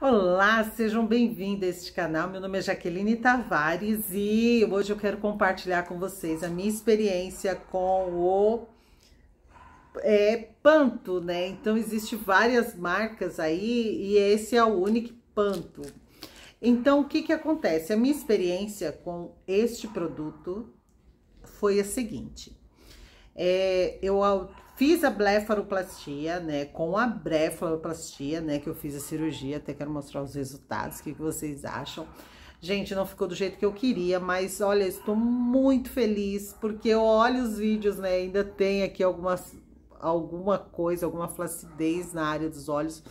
Olá, sejam bem-vindos a este canal. Meu nome é Jaqueline Tavares e hoje eu quero compartilhar com vocês a minha experiência com o é, Panto, né? Então, existe várias marcas aí e esse é o único Panto. Então, o que que acontece? A minha experiência com este produto foi a seguinte. É, eu fiz a blefaroplastia, né? Com a blefaroplastia, né? Que eu fiz a cirurgia, até quero mostrar os resultados, o que, que vocês acham. Gente, não ficou do jeito que eu queria, mas olha, estou muito feliz, porque eu olho os vídeos, né? Ainda tem aqui algumas, alguma coisa, alguma flacidez na área dos olhos,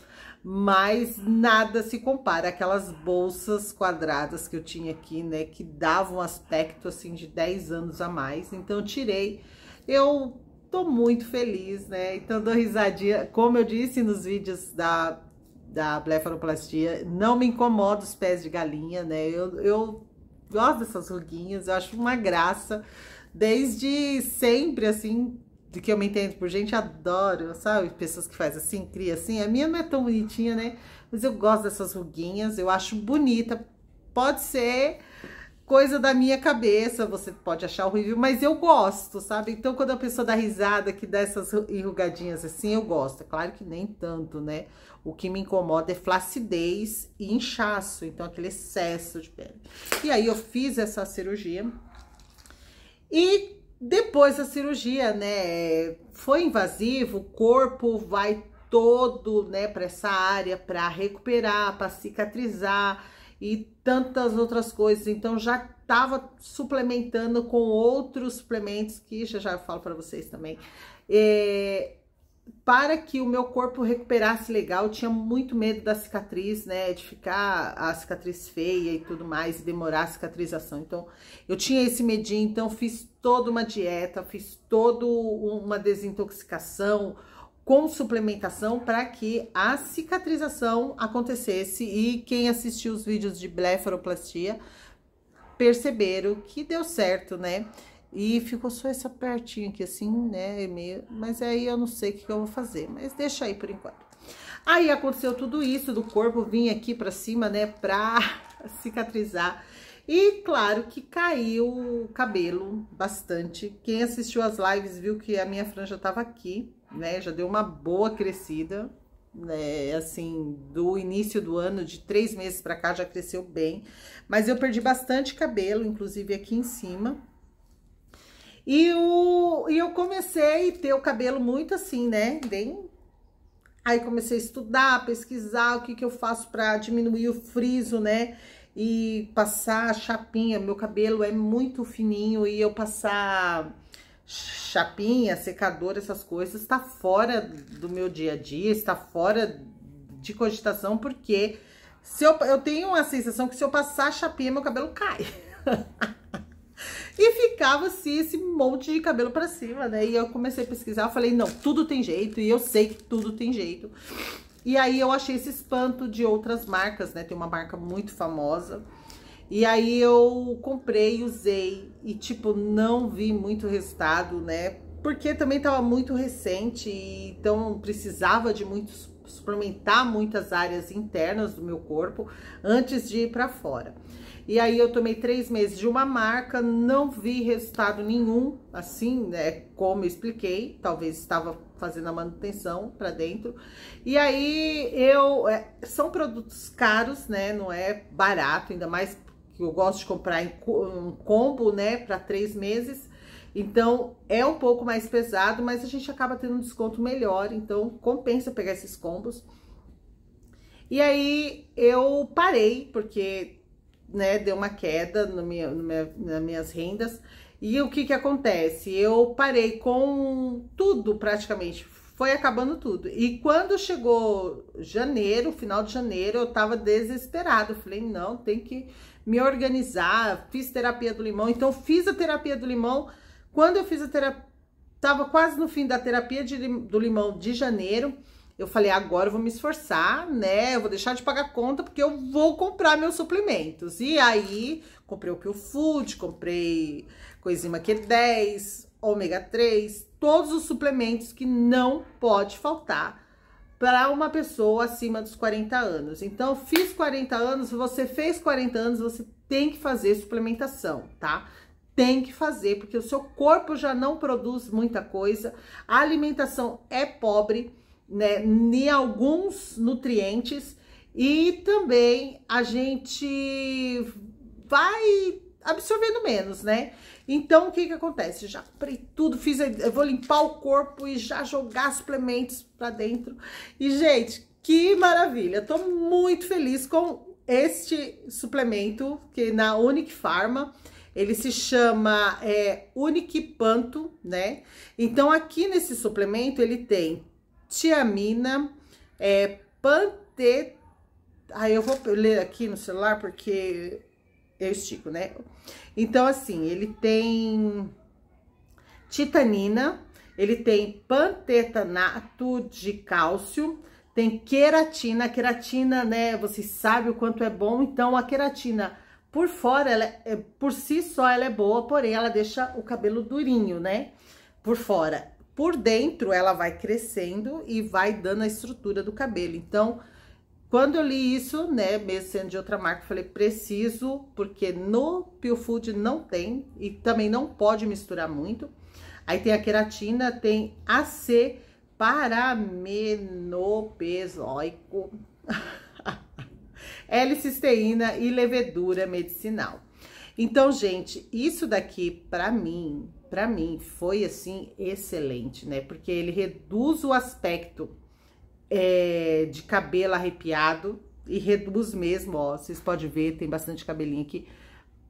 mas nada se compara aquelas bolsas quadradas que eu tinha aqui, né? Que davam um aspecto, assim, de 10 anos a mais. Então, eu tirei eu tô muito feliz, né? Então dou risadinha, como eu disse nos vídeos da, da blefaroplastia, não me incomoda os pés de galinha, né? Eu, eu gosto dessas ruguinhas, eu acho uma graça, desde sempre, assim, de que eu me entendo por gente, adoro, sabe? Pessoas que fazem assim, cria assim, a minha não é tão bonitinha, né? Mas eu gosto dessas ruguinhas, eu acho bonita, pode ser coisa da minha cabeça, você pode achar horrível, mas eu gosto, sabe? Então, quando a pessoa dá risada, que dá essas enrugadinhas assim, eu gosto. É claro que nem tanto, né? O que me incomoda é flacidez e inchaço, então aquele excesso de pele. E aí eu fiz essa cirurgia. E depois da cirurgia, né, foi invasivo, o corpo vai todo, né, para essa área para recuperar, para cicatrizar e tantas outras coisas. Então já estava suplementando com outros suplementos que já já falo para vocês também. É, para que o meu corpo recuperasse legal, eu tinha muito medo da cicatriz, né? De ficar a cicatriz feia e tudo mais, e demorar a cicatrização. Então, eu tinha esse medinho, então fiz toda uma dieta, fiz toda uma desintoxicação, com suplementação para que a cicatrização acontecesse e quem assistiu os vídeos de blefaroplastia perceberam que deu certo, né? E ficou só essa pertinha aqui assim, né? Meio... Mas aí eu não sei o que eu vou fazer, mas deixa aí por enquanto. Aí aconteceu tudo isso do corpo, vim aqui para cima, né? Para cicatrizar. E claro que caiu o cabelo bastante. Quem assistiu as lives viu que a minha franja tava aqui né? Já deu uma boa crescida, né? Assim, do início do ano, de três meses para cá, já cresceu bem. Mas eu perdi bastante cabelo, inclusive aqui em cima. E, o, e eu comecei a ter o cabelo muito assim, né? Bem Aí comecei a estudar, pesquisar o que, que eu faço para diminuir o friso, né? E passar a chapinha. Meu cabelo é muito fininho e eu passar chapinha, secador, essas coisas, está fora do meu dia a dia, está fora de cogitação, porque se eu, eu tenho a sensação que se eu passar chapinha, meu cabelo cai. e ficava assim, esse monte de cabelo para cima, né? E eu comecei a pesquisar, eu falei, não, tudo tem jeito, e eu sei que tudo tem jeito. E aí eu achei esse espanto de outras marcas, né? Tem uma marca muito famosa, e aí eu comprei, usei e tipo não vi muito resultado, né? Porque também estava muito recente, então precisava de muito suplementar muitas áreas internas do meu corpo antes de ir para fora. E aí eu tomei três meses de uma marca, não vi resultado nenhum, assim, né? Como eu expliquei, talvez estava fazendo a manutenção para dentro. E aí eu é, são produtos caros, né? Não é barato, ainda mais que eu gosto de comprar em um combo, né, para três meses. Então, é um pouco mais pesado, mas a gente acaba tendo um desconto melhor, então compensa pegar esses combos. E aí, eu parei, porque, né, deu uma queda no minha, no minha, nas minhas rendas. E o que que acontece? Eu parei com tudo, praticamente, foi acabando tudo. E quando chegou janeiro, final de janeiro, eu tava desesperado. Falei, não, tem que me organizar, fiz terapia do limão. Então, fiz a terapia do limão. Quando eu fiz a terapia, tava quase no fim da terapia de, do limão de janeiro. Eu falei, agora eu vou me esforçar, né? Eu vou deixar de pagar conta porque eu vou comprar meus suplementos. E aí, comprei o Pio Food, comprei Coenzima Q10, ômega 3, todos os suplementos que não pode faltar para uma pessoa acima dos 40 anos. Então, fiz 40 anos, você fez 40 anos, você tem que fazer suplementação, tá? Tem que fazer, porque o seu corpo já não produz muita coisa, a alimentação é pobre, né, em alguns nutrientes, e também a gente vai absorvendo menos, né? Então, o que que acontece? Já comprei tudo, fiz, eu vou limpar o corpo e já jogar suplementos pra dentro. E, gente, que maravilha! Tô muito feliz com este suplemento que é na Unic Pharma. Ele se chama é, Uniquipanto, né? Então, aqui nesse suplemento, ele tem tiamina, é, pantet... Aí ah, eu vou ler aqui no celular, porque eu estico, né? Então, assim, ele tem titanina, ele tem pantetanato de cálcio, tem queratina. A queratina, né, você sabe o quanto é bom, então a queratina por fora, ela é, por si só ela é boa, porém ela deixa o cabelo durinho, né? Por fora. Por dentro ela vai crescendo e vai dando a estrutura do cabelo. Então, quando eu li isso, né, mesmo sendo de outra marca, eu falei, preciso, porque no Pure Food não tem e também não pode misturar muito. Aí tem a queratina, tem AC paramenopesoico, L-cisteína e levedura medicinal. Então, gente, isso daqui para mim, para mim foi assim excelente, né? Porque ele reduz o aspecto é, de cabelo arrepiado e reduz mesmo, ó. Vocês podem ver, tem bastante cabelinho aqui.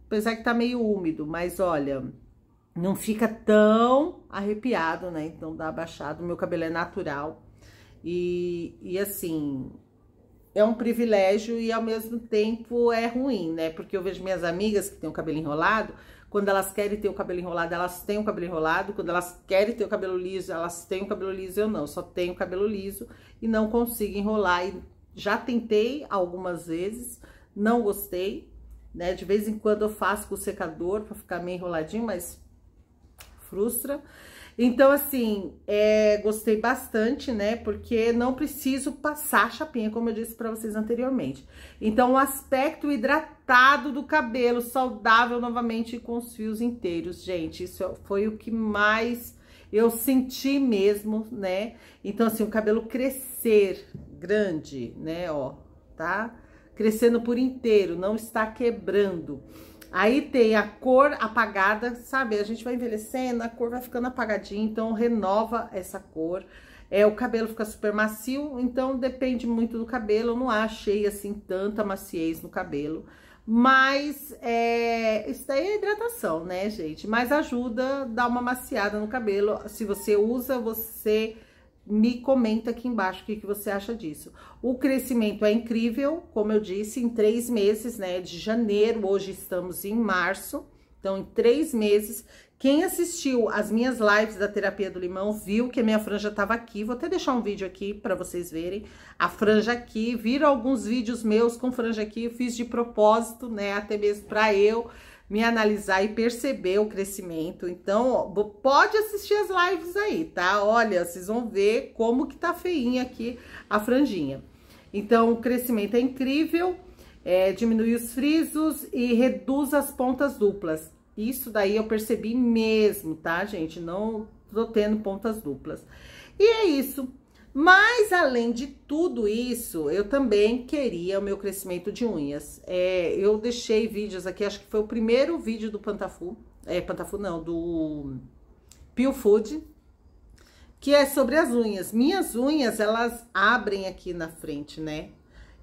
Apesar que tá meio úmido, mas olha, não fica tão arrepiado, né? Então dá abaixado. Meu cabelo é natural. E, e assim, é um privilégio e ao mesmo tempo é ruim, né? Porque eu vejo minhas amigas que têm o cabelo enrolado, quando elas querem ter o cabelo enrolado, elas têm o cabelo enrolado. Quando elas querem ter o cabelo liso, elas têm o cabelo liso. Eu não, só tenho o cabelo liso e não consigo enrolar. E já tentei algumas vezes, não gostei, né? De vez em quando eu faço com o secador para ficar meio enroladinho, mas frustra. Então, assim, é, gostei bastante, né? Porque não preciso passar chapinha, como eu disse para vocês anteriormente. Então, o aspecto hidratado do cabelo, saudável novamente com os fios inteiros, gente. Isso é foi o que mais eu senti mesmo, né? Então, assim, o cabelo crescer grande, né? Ó, tá? Crescendo por inteiro, não está quebrando. Aí tem a cor apagada, sabe? A gente vai envelhecendo, a cor vai ficando apagadinha, então renova essa cor. É, o cabelo fica super macio, então depende muito do cabelo. Eu não achei, assim, tanta maciez no cabelo. Mas é, isso daí é hidratação, né, gente? Mas ajuda a dar uma maciada no cabelo. Se você usa, você me comenta aqui embaixo o que, você acha disso. O crescimento é incrível, como eu disse, em três meses, né? De janeiro, hoje estamos em março. Então, em três meses, quem assistiu as minhas lives da terapia do limão viu que a minha franja estava aqui. Vou até deixar um vídeo aqui para vocês verem. A franja aqui, viram alguns vídeos meus com franja aqui, eu fiz de propósito, né? Até mesmo para eu me analisar e perceber o crescimento. Então, ó, pode assistir as lives aí, tá? Olha, vocês vão ver como que tá feinha aqui a franjinha. Então, o crescimento é incrível, é, diminui os frisos e reduz as pontas duplas. Isso daí eu percebi mesmo, tá, gente? Não tô tendo pontas duplas. E é isso. Mas além de tudo isso, eu também queria o meu crescimento de unhas. É, eu deixei vídeos aqui, acho que foi o primeiro vídeo do Pantafu, é, Pantafu não, do Peel Food, que é sobre as unhas. Minhas unhas, elas abrem aqui na frente, né?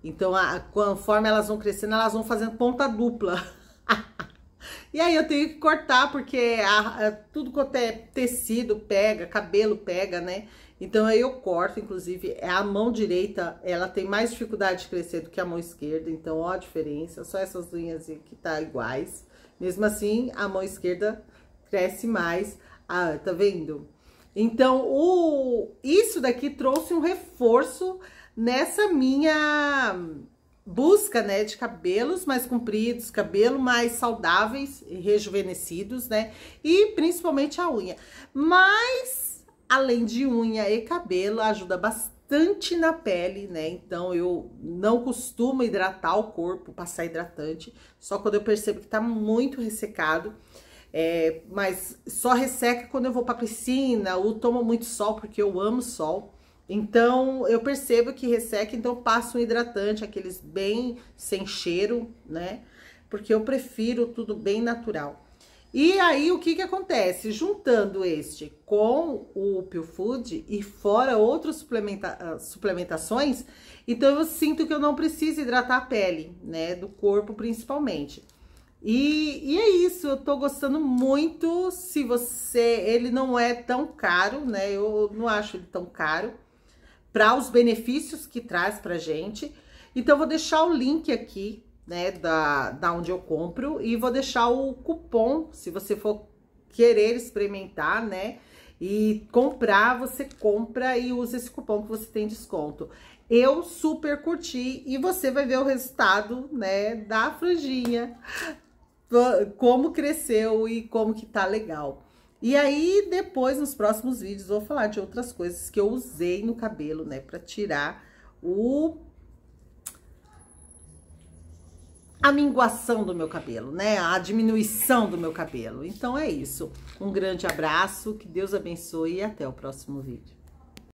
Então, a, conforme elas vão crescendo, elas vão fazendo ponta dupla. e aí eu tenho que cortar, porque a, a, tudo quanto é tecido pega, cabelo pega, né? Então aí eu corto, inclusive, é a mão direita, ela tem mais dificuldade de crescer do que a mão esquerda, então ó a diferença, só essas unhas que tá iguais. Mesmo assim, a mão esquerda cresce mais. Ah, tá vendo? Então, o isso daqui trouxe um reforço nessa minha busca, né, de cabelos mais compridos, cabelo mais saudáveis e rejuvenescidos, né? E principalmente a unha. Mas além de unha e cabelo, ajuda bastante na pele, né? Então eu não costumo hidratar o corpo, passar hidratante, só quando eu percebo que tá muito ressecado. É, mas só resseca quando eu vou pra piscina ou tomo muito sol, porque eu amo sol. Então, eu percebo que resseca, então passo um hidratante, aqueles bem sem cheiro, né? Porque eu prefiro tudo bem natural. E aí, o que que acontece? Juntando este com o Pio Food e fora outras suplementa ah, suplementações, então eu sinto que eu não preciso hidratar a pele, né? Do corpo, principalmente. E, e, é isso, eu tô gostando muito. Se você. Ele não é tão caro, né? Eu não acho ele tão caro para os benefícios que traz pra gente. Então, vou deixar o link aqui né, da, da onde eu compro e vou deixar o cupom, se você for querer experimentar, né, e comprar, você compra e usa esse cupom que você tem desconto. Eu super curti e você vai ver o resultado, né, da franjinha, como cresceu e como que tá legal. E aí, depois, nos próximos vídeos, vou falar de outras coisas que eu usei no cabelo, né, pra tirar o a minguação do meu cabelo, né? A diminuição do meu cabelo. Então é isso. Um grande abraço, que Deus abençoe e até o próximo vídeo.